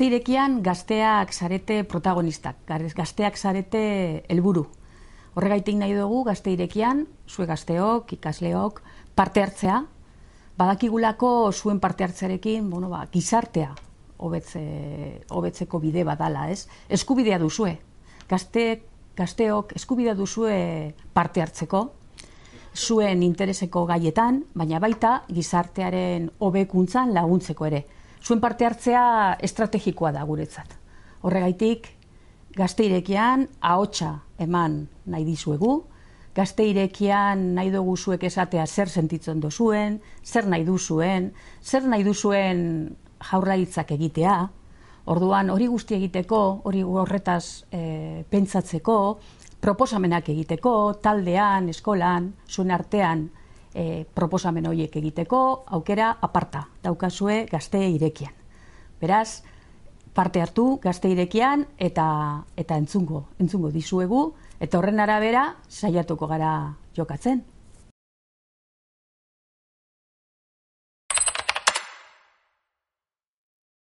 irekian gazteak zarete protagonistak, gazteak zarete helburu. Horregaitik nahi dugu irekian, zue gazteok, ikasleok, parte hartzea. Badakigulako zuen parte hartzearekin, bueno, ba, gizartea hobetzeko bide badala, ez? Eskubidea duzue. Gazte, gazteok eskubidea duzue parte hartzeko, zuen intereseko gaietan, baina baita gizartearen hobekuntzan laguntzeko ere zuen parte hartzea estrategikoa da guretzat. Horregaitik, gazte ahotsa eman nahi dizuegu, gazte irekian nahi dugu zuek esatea zer sentitzen dozuen, zer nahi duzuen, zer nahi duzuen jaurlaritzak egitea, Orduan hori guzti egiteko, hori horretaz e, pentsatzeko, proposamenak egiteko, taldean, eskolan, zuen artean, e, proposamen horiek egiteko aukera aparta daukazue gazte irekian. Beraz, parte hartu gazte irekian eta, eta entzungo, entzungo dizuegu, eta horren arabera saiatuko gara jokatzen.